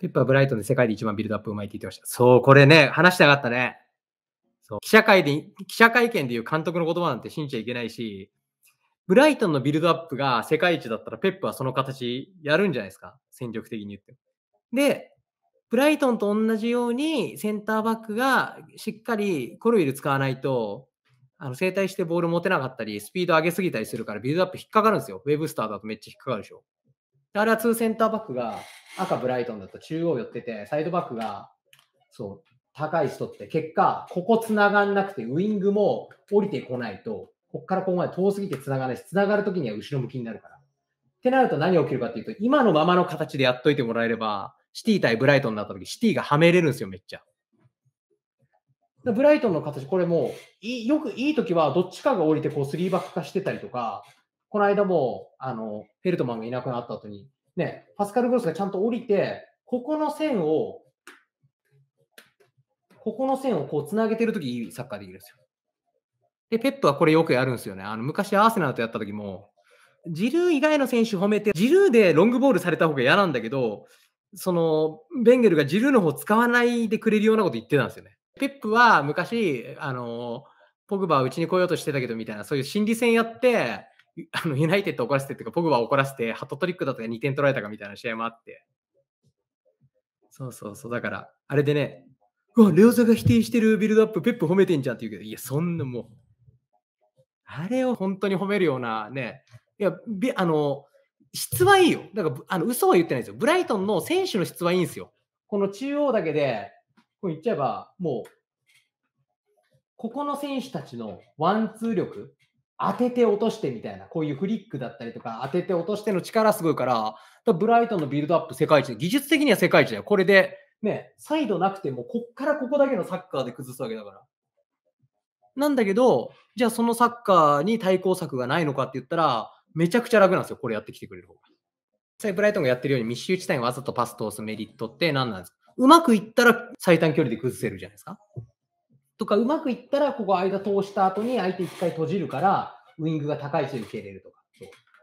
ピップはブライトンで世界で一番ビルドアップうまいって言ってました。そう、これね、話したかったね。そう記者会で記者会見でいう監督の言葉なんて信じちゃいけないし、ブライトンのビルドアップが世界一だったら、ペップはその形やるんじゃないですか。戦力的に言ってで、ブライトンと同じようにセンターバックがしっかりコルイル使わないと、あの整体してボール持てなかったり、スピード上げすぎたりするからビルドアップ引っかかるんですよ。ウェブスターだとめっちゃ引っかかるでしょ。あれは2センターバックが赤ブライトンだと中央寄ってて、サイドバックがそう高い人って結果、ここつながんなくて、ウイングも降りてこないと、こっからここまで遠すぎてつながらないし、つながるときには後ろ向きになるから。ってなると何起きるかっていうと、今のままの形でやっといてもらえれば、シティ対ブライトンになったとき、シティがはめれるんですよ、めっちゃ。ブライトンの形、これもよくいいときは、どっちかが降りてこう3バック化してたりとか、この間も、あの、フェルトマンがいなくなった後に、ね、パスカル・グロスがちゃんと降りて、ここの線を、ここの線をこう繋げてるとき、いいサッカーできるんですよ。で、ペップはこれよくやるんですよね。あの、昔アーセナルとやったときも、ジルー以外の選手褒めて、ジルーでロングボールされた方が嫌なんだけど、その、ベンゲルがジルーの方使わないでくれるようなこと言ってたんですよね。ペップは昔、あの、ポグバはうちに来ようとしてたけどみたいな、そういう心理戦やって、あのユナイテッド怒らせてっていうか、ポグバを怒らせて、ハットトリックだとか2点取られたかみたいな試合もあって。そうそうそう、だから、あれでね、うわ、レオザが否定してるビルドアップ、ペップ褒めてんじゃんって言うけど、いや、そんなもう、あれを本当に褒めるようなね、いや、あの、質はいいよ。だから、あの嘘は言ってないですよ。ブライトンの選手の質はいいんですよ。この中央だけで、こう言っちゃえば、もう、ここの選手たちのワンツー力、当てて落としてみたいな、こういうフリックだったりとか、当てて落としての力すごいから、からブライトンのビルドアップ世界一、技術的には世界一だよ。これで、ね、サイドなくても、こっからここだけのサッカーで崩すわけだから。なんだけど、じゃあそのサッカーに対抗策がないのかって言ったら、めちゃくちゃ楽なんですよ、これやってきてくれる方が。さブライトンがやってるように密集地帯にわざとパス通すメリットって何なんですかうまくいったら最短距離で崩せるじゃないですか。とかうまくいったら、ここ間通した後に相手1回閉じるから、ウイングが高い位置で受け入れるとか。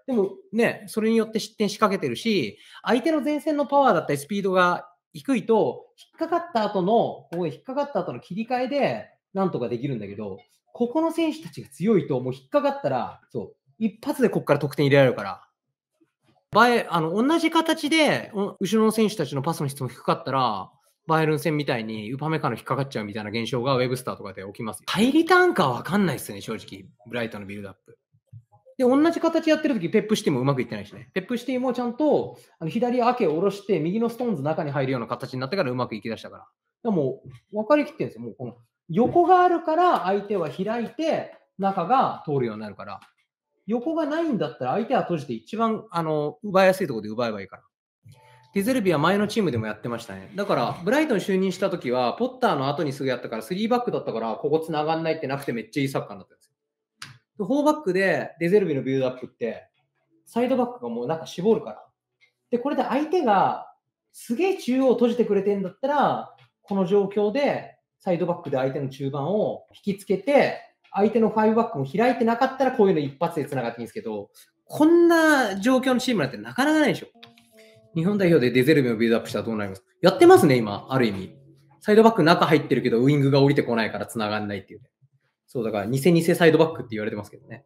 でもね、それによって失点仕掛けてるし、相手の前線のパワーだったりスピードが低いと、引っかかった後の、こう引っかかった後の切り替えで、なんとかできるんだけど、ここの選手たちが強いと、もう引っかかったら、そう、一発でここから得点入れられるから、あの同じ形で、後ろの選手たちのパスの質も低かったら、バイルン戦みたいにウパメカの引っかかっちゃうみたいな現象がウェブスターとかで起きます。入り単価か分かんないっすね、正直。ブライトのビルドアップ。で、同じ形やってる時、ペップシティもうまくいってないしね。ペップシティもちゃんとあの左アケ下ろして、右のストーンズ中に入るような形になってからうまくいきだしたから。でも、分かりきってるんですよ。もうこの横があるから相手は開いて、中が通るようになるから。横がないんだったら相手は閉じて一番あの奪いやすいところで奪えばいいから。ディゼルビは前のチームでもやってましたね。だから、ブライトン就任した時は、ポッターの後にすぐやったから、3バックだったから、ここ繋がんないってなくてめっちゃいいサッカーになったんですよ。4バックでデゼルビのビルドアップって、サイドバックがもうなんか絞るから。で、これで相手がすげえ中央を閉じてくれてんだったら、この状況でサイドバックで相手の中盤を引きつけて、相手の5バックも開いてなかったら、こういうの一発で繋がっていいんですけど、こんな状況のチームなんてなかなかないでしょ。日本代表でデゼルメをビルドアップしたらどうなりますかやってますね、今、ある意味。サイドバック中入ってるけど、ウイングが降りてこないから繋がんないっていう、ね。そう、だから、偽偽サイドバックって言われてますけどね。